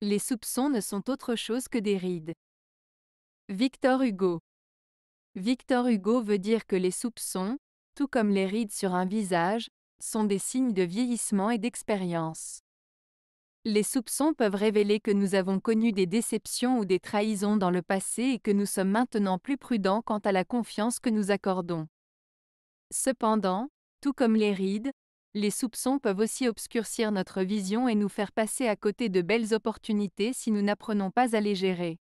Les soupçons ne sont autre chose que des rides. Victor Hugo Victor Hugo veut dire que les soupçons, tout comme les rides sur un visage, sont des signes de vieillissement et d'expérience. Les soupçons peuvent révéler que nous avons connu des déceptions ou des trahisons dans le passé et que nous sommes maintenant plus prudents quant à la confiance que nous accordons. Cependant, tout comme les rides, les soupçons peuvent aussi obscurcir notre vision et nous faire passer à côté de belles opportunités si nous n'apprenons pas à les gérer.